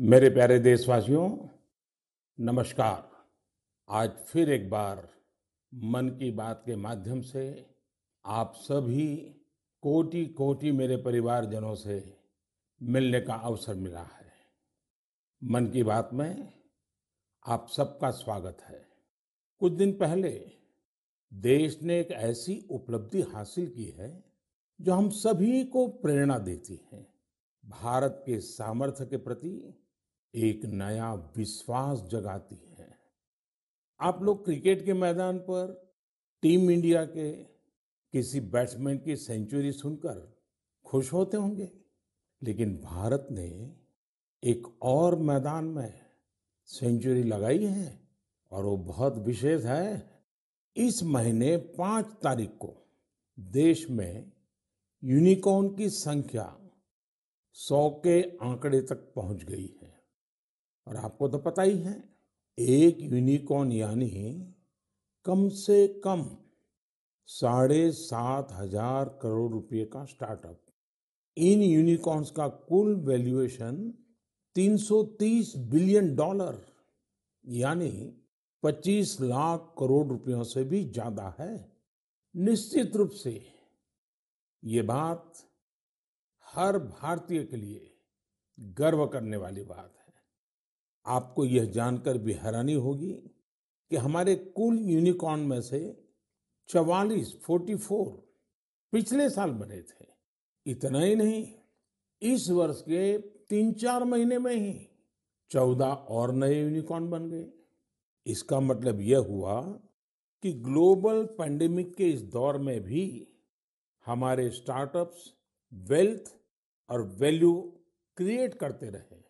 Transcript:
मेरे प्यारे देशवासियों नमस्कार आज फिर एक बार मन की बात के माध्यम से आप सभी कोटि कोटि मेरे परिवारजनों से मिलने का अवसर मिला है मन की बात में आप सबका स्वागत है कुछ दिन पहले देश ने एक ऐसी उपलब्धि हासिल की है जो हम सभी को प्रेरणा देती है भारत के सामर्थ्य के प्रति एक नया विश्वास जगाती है आप लोग क्रिकेट के मैदान पर टीम इंडिया के किसी बैट्समैन की सेंचुरी सुनकर खुश होते होंगे लेकिन भारत ने एक और मैदान में सेंचुरी लगाई है और वो बहुत विशेष है इस महीने पाँच तारीख को देश में यूनिकॉर्न की संख्या सौ के आंकड़े तक पहुंच गई है और आपको तो पता ही है एक यूनिकॉर्न यानी कम से कम साढ़े सात हजार करोड़ रुपए का स्टार्टअप इन यूनिकॉर्न्स का कुल वैल्यूएशन 330 बिलियन डॉलर यानी 25 लाख करोड़ रुपयों से भी ज्यादा है निश्चित रूप से ये बात हर भारतीय के लिए गर्व करने वाली बात है आपको यह जानकर भी हैरानी होगी कि हमारे कुल यूनिकॉर्न में से चवालीस फोर्टी फोर पिछले साल बने थे इतना ही नहीं इस वर्ष के तीन चार महीने में ही चौदह और नए यूनिकॉर्न बन गए इसका मतलब यह हुआ कि ग्लोबल पैंडेमिक के इस दौर में भी हमारे स्टार्टअप्स वेल्थ और वैल्यू क्रिएट करते रहें